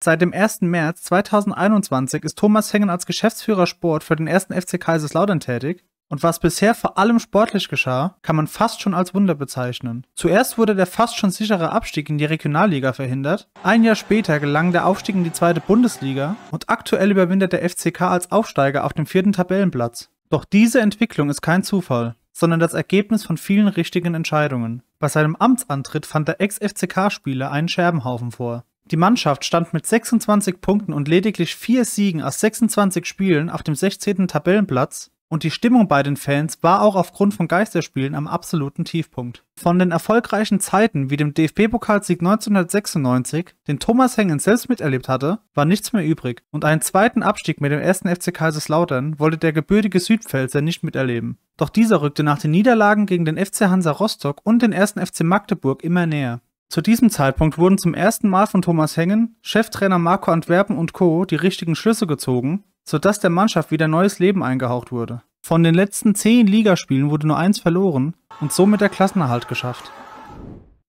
Seit dem 1. März 2021 ist Thomas Hengen als Geschäftsführer Sport für den 1. FC Kaiserslautern tätig und was bisher vor allem sportlich geschah, kann man fast schon als Wunder bezeichnen. Zuerst wurde der fast schon sichere Abstieg in die Regionalliga verhindert, ein Jahr später gelang der Aufstieg in die zweite Bundesliga und aktuell überwindet der FCK als Aufsteiger auf dem vierten Tabellenplatz. Doch diese Entwicklung ist kein Zufall, sondern das Ergebnis von vielen richtigen Entscheidungen. Bei seinem Amtsantritt fand der Ex-FCK-Spieler einen Scherbenhaufen vor. Die Mannschaft stand mit 26 Punkten und lediglich vier Siegen aus 26 Spielen auf dem 16. Tabellenplatz und die Stimmung bei den Fans war auch aufgrund von Geisterspielen am absoluten Tiefpunkt. Von den erfolgreichen Zeiten wie dem DFB-Pokalsieg 1996, den Thomas Hengen selbst miterlebt hatte, war nichts mehr übrig und einen zweiten Abstieg mit dem ersten FC Kaiserslautern wollte der gebürtige Südpfälzer nicht miterleben. Doch dieser rückte nach den Niederlagen gegen den FC Hansa Rostock und den ersten FC Magdeburg immer näher. Zu diesem Zeitpunkt wurden zum ersten Mal von Thomas Hengen, Cheftrainer Marco Antwerpen und Co. die richtigen Schlüsse gezogen, sodass der Mannschaft wieder neues Leben eingehaucht wurde. Von den letzten 10 Ligaspielen wurde nur eins verloren und somit der Klassenerhalt geschafft.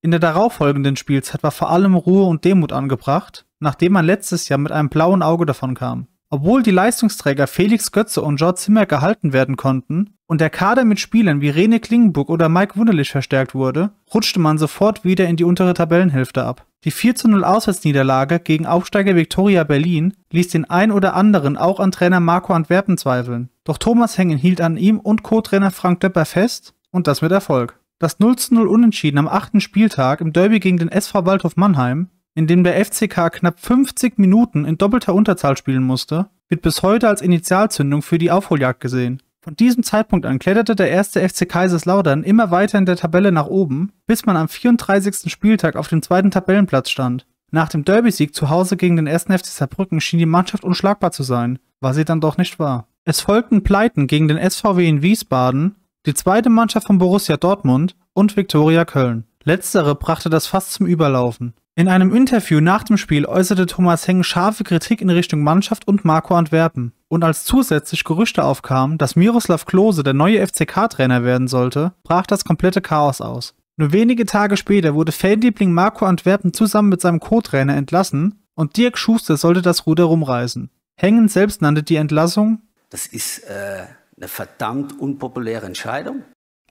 In der darauffolgenden Spielzeit war vor allem Ruhe und Demut angebracht, nachdem man letztes Jahr mit einem blauen Auge davon kam. Obwohl die Leistungsträger Felix Götze und George Zimmer gehalten werden konnten und der Kader mit Spielern wie Rene Klingenburg oder Mike Wunderlich verstärkt wurde, rutschte man sofort wieder in die untere Tabellenhälfte ab. Die 4-0 Auswärtsniederlage gegen Aufsteiger Viktoria Berlin ließ den ein oder anderen auch an Trainer Marco Antwerpen zweifeln. Doch Thomas Hengen hielt an ihm und Co-Trainer Frank Döpper fest und das mit Erfolg. Das 0-0 Unentschieden am achten Spieltag im Derby gegen den SV Waldhof Mannheim in dem der FCK knapp 50 Minuten in doppelter Unterzahl spielen musste, wird bis heute als Initialzündung für die Aufholjagd gesehen. Von diesem Zeitpunkt an kletterte der erste FC Kaiserslautern immer weiter in der Tabelle nach oben, bis man am 34. Spieltag auf dem zweiten Tabellenplatz stand. Nach dem Derby-Sieg zu Hause gegen den ersten FC Saarbrücken schien die Mannschaft unschlagbar zu sein, was sie dann doch nicht war. Es folgten Pleiten gegen den SVW in Wiesbaden, die zweite Mannschaft von Borussia Dortmund und Viktoria Köln. Letztere brachte das fast zum Überlaufen. In einem Interview nach dem Spiel äußerte Thomas Heng scharfe Kritik in Richtung Mannschaft und Marco Antwerpen. Und als zusätzlich Gerüchte aufkamen, dass Miroslav Klose der neue FCK-Trainer werden sollte, brach das komplette Chaos aus. Nur wenige Tage später wurde Fanliebling Marco Antwerpen zusammen mit seinem Co-Trainer entlassen und Dirk Schuster sollte das Ruder rumreißen. Hengen selbst nannte die Entlassung Das ist äh, eine verdammt unpopuläre Entscheidung.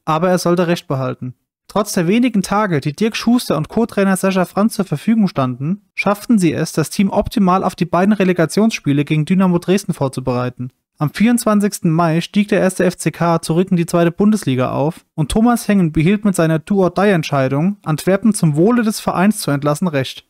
Aber er sollte Recht behalten. Trotz der wenigen Tage, die Dirk Schuster und Co-Trainer Sascha Franz zur Verfügung standen, schafften sie es, das Team optimal auf die beiden Relegationsspiele gegen Dynamo Dresden vorzubereiten. Am 24. Mai stieg der erste FCK zurück in die zweite Bundesliga auf und Thomas Hengen behielt mit seiner Do-or-Die-Entscheidung, Antwerpen zum Wohle des Vereins zu entlassen, recht.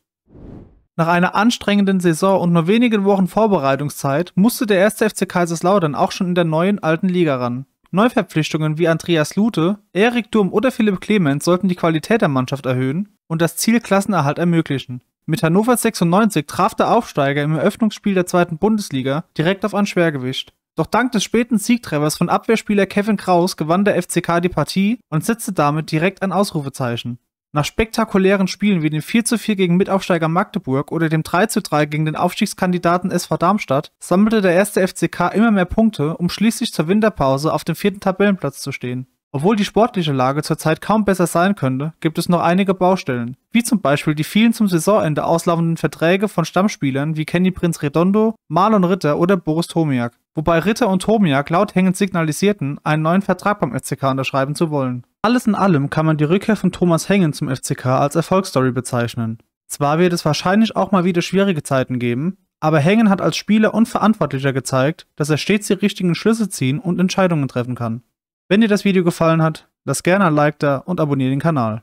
Nach einer anstrengenden Saison und nur wenigen Wochen Vorbereitungszeit musste der erste FC Kaiserslautern auch schon in der neuen alten Liga ran. Neuverpflichtungen wie Andreas Lute, Erik Durm oder Philipp Clemens sollten die Qualität der Mannschaft erhöhen und das Ziel Klassenerhalt ermöglichen. Mit Hannover 96 traf der Aufsteiger im Eröffnungsspiel der zweiten Bundesliga direkt auf ein Schwergewicht. Doch dank des späten Siegtreffers von Abwehrspieler Kevin Kraus gewann der FCK die Partie und setzte damit direkt ein Ausrufezeichen. Nach spektakulären Spielen wie dem 4 zu 4 gegen Mitaufsteiger Magdeburg oder dem 3 zu 3 gegen den Aufstiegskandidaten SV Darmstadt sammelte der erste FCK immer mehr Punkte, um schließlich zur Winterpause auf dem vierten Tabellenplatz zu stehen. Obwohl die sportliche Lage zurzeit kaum besser sein könnte, gibt es noch einige Baustellen, wie zum Beispiel die vielen zum Saisonende auslaufenden Verträge von Stammspielern wie Kenny Prinz Redondo, Marlon Ritter oder Boris Tomiak, wobei Ritter und Tomiak lauthängend signalisierten, einen neuen Vertrag beim FCK unterschreiben zu wollen. Alles in allem kann man die Rückkehr von Thomas Hengen zum FCK als Erfolgsstory bezeichnen. Zwar wird es wahrscheinlich auch mal wieder schwierige Zeiten geben, aber Hengen hat als Spieler und Verantwortlicher gezeigt, dass er stets die richtigen Schlüsse ziehen und Entscheidungen treffen kann. Wenn dir das Video gefallen hat, lass gerne ein Like da und abonniere den Kanal.